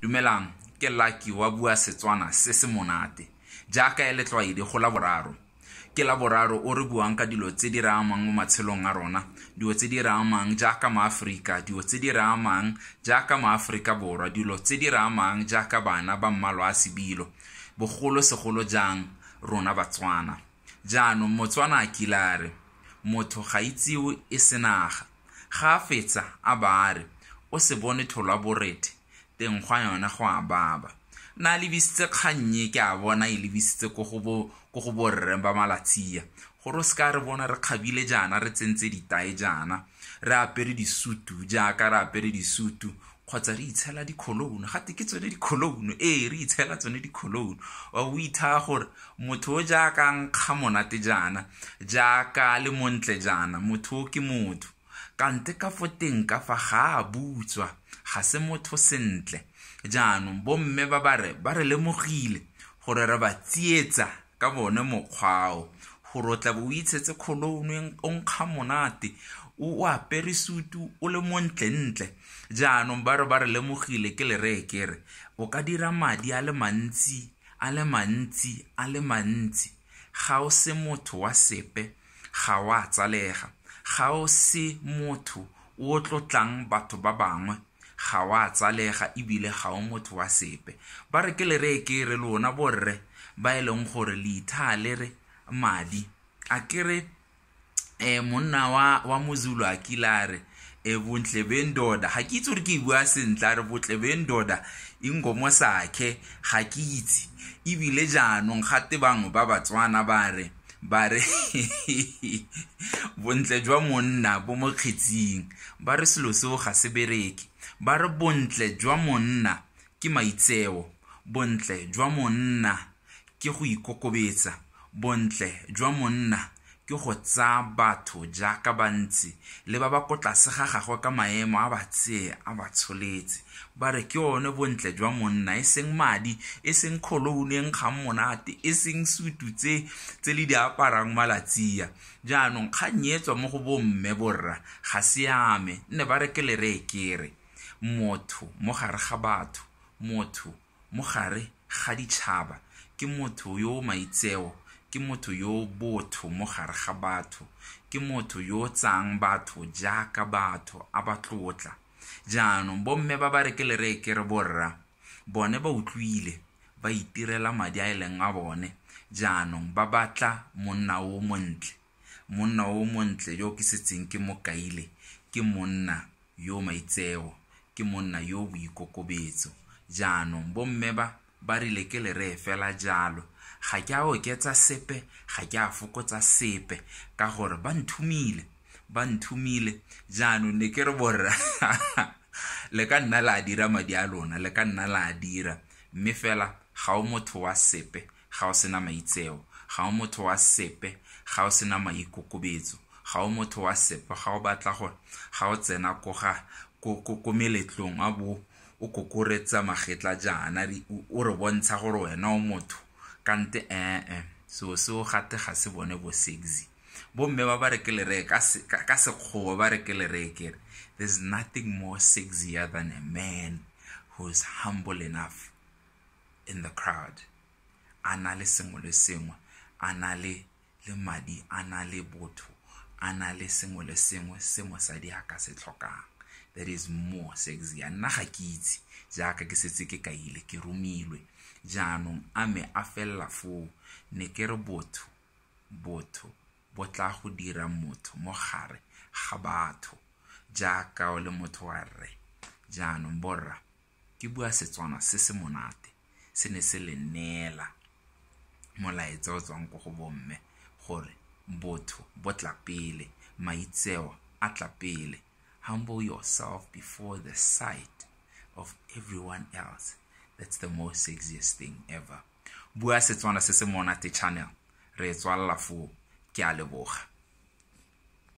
dumelang ke lucky wa bua setswana se se monate jaaka e le go laboraro ke laboraro o re buang ka dilo tse di re amang mo matshelong a rona dilo tse di re amang jaaka maaforika dilo tse di re amang jaaka maaforika borwa dilo tse di re amang jaaka bana ba mmalwa a sebilo bogolosegolo jang rona batswana jaanong motswana a kila re motho ga itsewe e senaga ga a fetsa a ba a re o se bone tholwa borethe teng gwa yona go a baba na lebisitse kgannye ke a bona e lebisitse ko go borreng ba malatsia gore o se ka re bona re kgabile jaana re tsentse ditae jaana re apere disutu jaaka re apere disutu kgotsa re itshela dikolounu gate ke tsone dikolounu ee re itshela tsone dikolounu wa o ithaya gore motho o jaaka nkga monate jaana jaaka le montle jaana motho o ke motho kante ka fo teng ka fa ga a butswa ga se motho sentle jaanong bomme ba ba re ba re lemogile gore re ba tsietsa ka bone mokgwao gore o tlabe o itshetse kgoloune o nkga monate o apere sutu o le montlentle jaanong ba re ba re lemogile ke le reye kere o ka dira madi a le mantsi a le mantsi a le mantsi ga o se motho wa sepe ga o a tsalega ga o se motho o tlotlang batho ba bangwe ga wa tsalega ebile ga o motho wa sepe ba re ke le re ke re lona borre ba e leng gore le ithaa le re madi a kere um eh, monna wa, wa mozulu a kile a re e bontle beng doda ga ke itse gore ke e bua sentle a re botle beng doda engomosakhe ga ke itse ebile jaanong gate bangwe ba batswana ba re ba re bontle jwa monna bo mokgetsing ba re selo seo ga se bereke ba re bontle jwa monna ke maitseo bontle jwa monna ke go ikokobetsa bontle jwa monna ke go tsaya batho jaaka bantsi le ba ba ko tlase ga gagwe ka maemo a ba tsee a ba tsholetse ba re ke one bontle jwa monna e seng madi e seng kgolouneng e kgang monate e seng sutu tse tse le di aparang malatsia jaanong kgang e tswa mo go bomme borra ga siame nne ba re ke le re e kere motho mo gare ga batho motho mo gare ga ditšhaba ke motho yo maitseo ke motho yo botho mo gare ga batho ke motho yo tsang batho jaaka batho a ba tlotla jaanong bomme ba ba reke le re ke re borra bone ba utlwile ba itirela madi a e leng a bone jaanong ba batla monna o montle monna o montle yo ke setseng ke mo kaile ke monna yo maitseo ke monna yo boikokobetso jaanong bomme ba ba rile ke le reye fela jalo ga ke a oketsa sepe ga ke a fokotsa sepe ka gore ba nthumile ba nthumile jaanong ne ke re borra le ka nna la dira madi a lona le ka nna la dira mme fela ga o motho wa sepe ga o sena maitseo ga o motho wa sepe ga o sena maikokobetso ga o motho wa sepe ga o batla gore ga o tsena ko ga ko ko ko meletlong a bo o kokoretsa magetla jaana o re bontsha gore wena o motho kante ee eh, eh. so so gate ga se bone bo sexy bomme ba ba re ke lereke ka sekgowa ba re ke lerekere there's nothing more sexier than a man who is humble enough in the crowd a na le sengwe le sengwe a le le madi a le botho a na le sengwe le sengwe se mosadi a ka se tlhokang that is more sexy nna ga ke itse jaaka ke setse ke kaile ke romilwe jaanong a me a felela foo ne ke re botho botho bo tla go dira motho mo gare ga batho jaaka o le motho wa rre jaanong borra ke bua setswana se se monate se ne se le neela molaetsa o tswang ko go bomme gore botho bo tla pele maitseo a tla pele Humble yourself before the sight of everyone else. That's the most sexiest thing ever. Bua Setswana se se monate channel. Re tswalla foo. Ke a leboga.